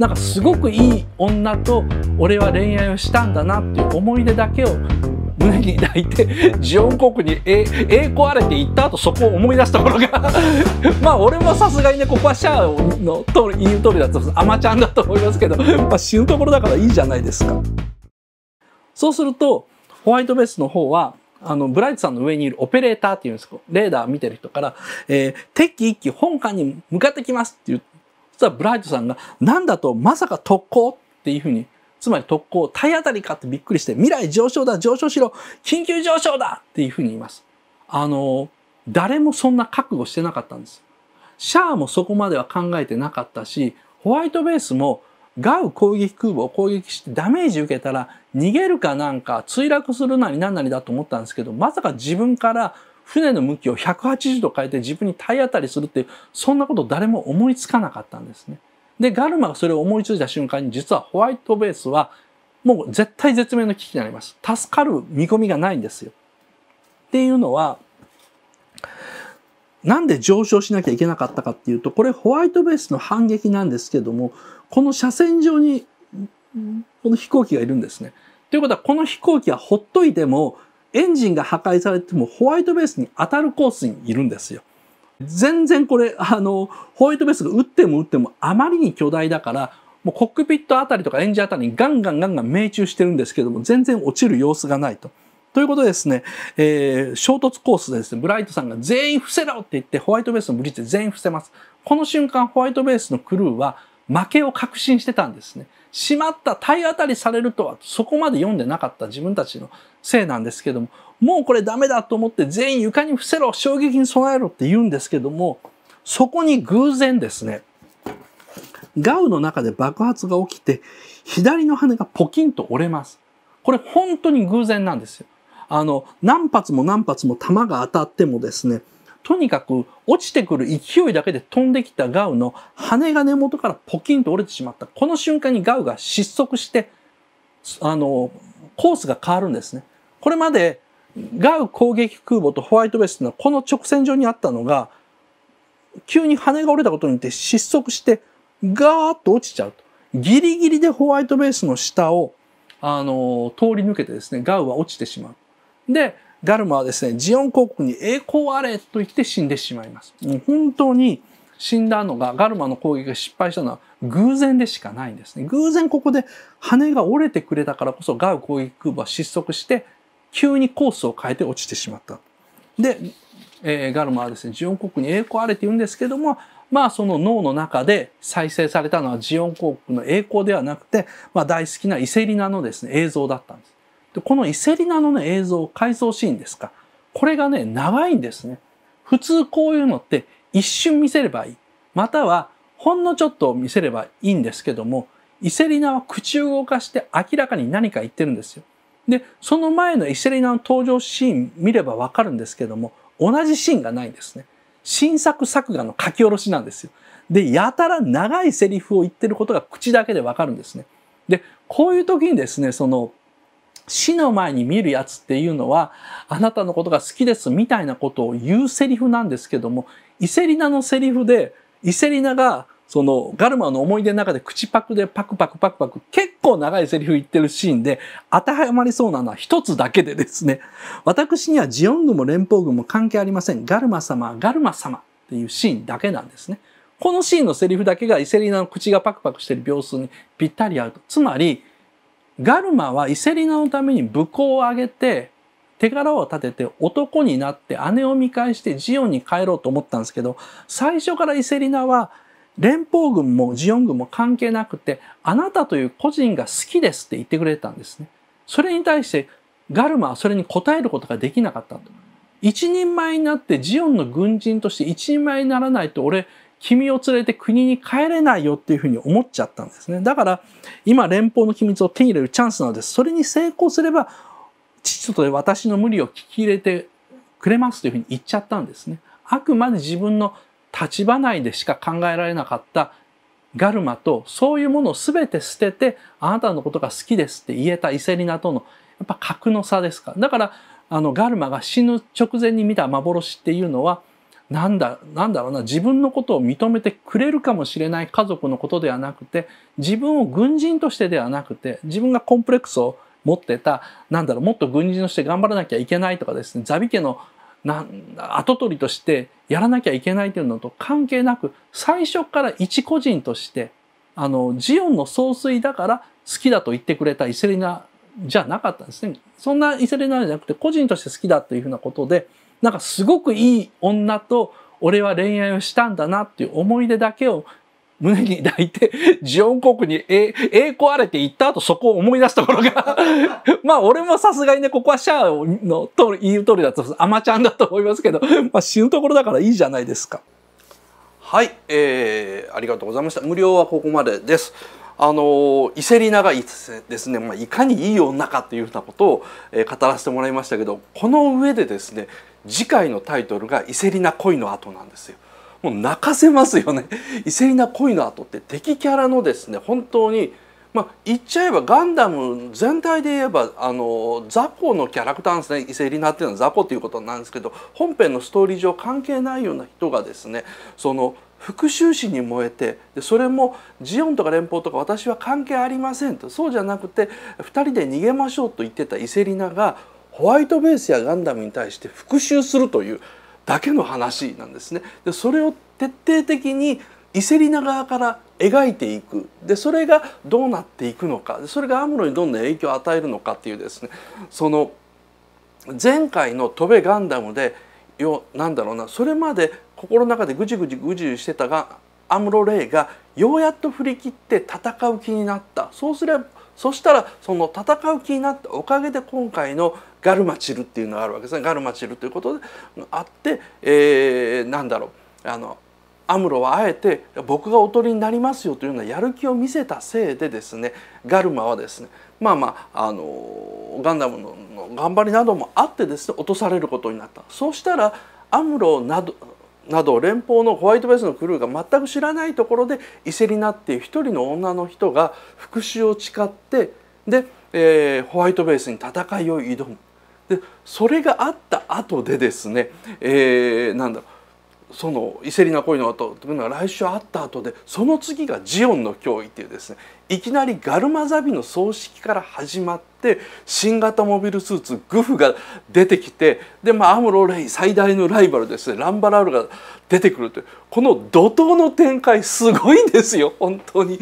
なんかすごくいい女と俺は恋愛をしたんだなっていう思い出だけを胸に抱いて ジオン国に栄光あれて行った後そこを思い出すところが まあ俺もさすがにねここはシャアのと言う通りだとアマちゃんだと思いますけど、まあ、死ぬところだからいいじゃないですか。そうするとホワイトベースの方はあの、ブライトさんの上にいるオペレーターっていうんですけど、レーダー見てる人から、えー、敵一機本艦に向かってきますって言ってしたらブライトさんが、なんだと、まさか特攻っていうふうに、つまり特攻、体当たりかってびっくりして、未来上昇だ、上昇しろ、緊急上昇だっていうふうに言います。あの、誰もそんな覚悟してなかったんです。シャアもそこまでは考えてなかったし、ホワイトベースもガウ攻撃空母を攻撃してダメージ受けたら逃げるかなんか墜落するなりなんなりだと思ったんですけど、まさか自分から船の向きを180度変えて自分に体当たりするっていう、そんなこと誰も思いつかなかったんですね。で、ガルマがそれを思いついた瞬間に、実はホワイトベースは、もう絶対絶命の危機になります。助かる見込みがないんですよ。っていうのは、なんで上昇しなきゃいけなかったかっていうと、これホワイトベースの反撃なんですけども、この車線上に、この飛行機がいるんですね。ということは、この飛行機はほっといても、エンジンが破壊されてもホワイトベースに当たるコースにいるんですよ。全然これ、あの、ホワイトベースが撃っても撃ってもあまりに巨大だから、もうコックピットあたりとかエンジンあたりにガンガンガンガン命中してるんですけども、全然落ちる様子がないと。ということでですね、えー、衝突コースでですね、ブライトさんが全員伏せろって言って、ホワイトベースのブリッジ全員伏せます。この瞬間、ホワイトベースのクルーは、負けを確信してたんですね。しまった、体当たりされるとは、そこまで読んでなかった自分たちのせいなんですけども、もうこれダメだと思って全員床に伏せろ、衝撃に備えろって言うんですけども、そこに偶然ですね、ガウの中で爆発が起きて、左の羽がポキンと折れます。これ本当に偶然なんですよ。あの、何発も何発も弾が当たってもですね、とにかく落ちてくる勢いだけで飛んできたガウの羽が根元からポキンと折れてしまった。この瞬間にガウが失速して、あの、コースが変わるんですね。これまでガウ攻撃空母とホワイトベースというのはこの直線上にあったのが、急に羽が折れたことによって失速してガーッと落ちちゃうと。ギリギリでホワイトベースの下を、あの、通り抜けてですね、ガウは落ちてしまう。で、ガルマはですね、ジオン公国に栄光あれと言って死んでしまいます。もう本当に死んだのが、ガルマの攻撃が失敗したのは偶然でしかないんですね。偶然ここで羽が折れてくれたからこそガウ攻撃空母は失速して、急にコースを変えて落ちてしまった。で、えー、ガルマはですね、ジオン国に栄光あれって言うんですけども、まあその脳の中で再生されたのはジオン公国の栄光ではなくて、まあ大好きなイセリナのですね、映像だったんです。でこの伊勢リナのね映像回想シーンですかこれがね長いんですね普通こういうのって一瞬見せればいいまたはほんのちょっと見せればいいんですけども伊勢リナは口を動かして明らかに何か言ってるんですよでその前の伊勢リナの登場シーン見ればわかるんですけども同じシーンがないんですね新作作画の書き下ろしなんですよでやたら長いセリフを言ってることが口だけでわかるんですねでこういう時にですねその死の前に見るやつっていうのは、あなたのことが好きですみたいなことを言うセリフなんですけども、イセリナのセリフで、イセリナが、その、ガルマの思い出の中で口パクでパクパクパクパク、結構長いセリフ言ってるシーンで、当てはまりそうなのは一つだけでですね、私にはジオン軍も連邦軍も関係ありません。ガルマ様、ガルマ様っていうシーンだけなんですね。このシーンのセリフだけがイセリナの口がパクパクしてる秒数にぴったり合うと。つまり、ガルマはイセリナのために武功を挙げて、手柄を立てて男になって姉を見返してジオンに帰ろうと思ったんですけど、最初からイセリナは連邦軍もジオン軍も関係なくて、あなたという個人が好きですって言ってくれたんですね。それに対してガルマはそれに応えることができなかったと。一人前になってジオンの軍人として一人前にならないと俺君を連れて国に帰れないよっていうふうに思っちゃったんですね。だから今連邦の秘密を手に入れるチャンスなのです。それに成功すれば父と私の無理を聞き入れてくれますというふうに言っちゃったんですね。あくまで自分の立場内でしか考えられなかったガルマとそういうものを全て捨ててあなたのことが好きですって言えたイセリナとのやっぱ格の差ですかだからあのガルマが死ぬ直前に見た幻っていうのはなんだなんだろうな自分のことを認めてくれるかもしれない家族のことではなくて自分を軍人としてではなくて自分がコンプレックスを持ってたなんだろうもっと軍人として頑張らなきゃいけないとかですねザビ家のなん跡取りとしてやらなきゃいけないというのと関係なく最初から一個人としてあのジオンの総帥だから好きだと言ってくれたイセリナじゃなかったんですね。そんなイセリナじゃなくて個人として好きだというふうなことでなんかすごくいい女と俺は恋愛をしたんだなっていう思い出だけを胸に抱いて、ジオン国に栄光あれて行った後そこを思い出すところが まあ俺もさすがにね、ここはシャアの通り、言う通りだと、アマちゃんだと思いますけど、まあ死ぬところだからいいじゃないですか。はい、えー、ありがとうございました。無料はここまでです。あの伊勢里奈がですね、まあ、いかにいい女かというふうなことを、え語らせてもらいましたけどこの上でですね次回のタイトルが「伊勢里奈恋の後」なんですよ。もう泣かせますよね 伊勢里奈恋の後って敵キャラのですね本当にまあ言っちゃえばガンダム全体で言えばあの雑魚のキャラクターなんですね伊勢里奈っていうのは雑魚ということなんですけど本編のストーリー上関係ないような人がですねその復讐心に燃えてでそれもジオンとか連邦とか私は関係ありませんとそうじゃなくて2人で逃げましょうと言ってた伊勢里奈がホワイトベースやガンダムに対して復讐するというだけの話なんですね。でそれを徹底的にイセリナ側から描いていくでそれがどうなっていくのかそれがアムロにどんな影響を与えるのかっていうですねその前回の「飛べガンダムで」よなんだろうなそれまで心の中でぐじぐじぐじぐじしてたがアムロ・レイがようやっと振り切って戦う気になったそうすればそしたらその戦う気になったおかげで今回のガルマチルっていうのがあるわけですねガルマチルということであって、えー、なんだろうあのアムロはあえて僕がおとりになりますよというようなやる気を見せたせいでですねガルマはですねまあまあ、あのガンダムの頑張りなどもあってですね落とされることになった。そうしたらアムロなどなど連邦のホワイトベースのクルーが全く知らないところで伊勢リナっていう一人の女の人が復讐を誓ってで、えー、ホワイトベースに戦いを挑むでそれがあった後でですね、えー、なんだろうその伊勢リナ恋の後というのが来週あった後でその次がジオンの脅威っていうですねいきなりガルマザビの葬式から始まって新型モビルスーツグフが出てきてで、まあ、アムロ・レイ最大のライバルですねランバラールが出てくるというこの怒涛の展開すごいんですよ本当に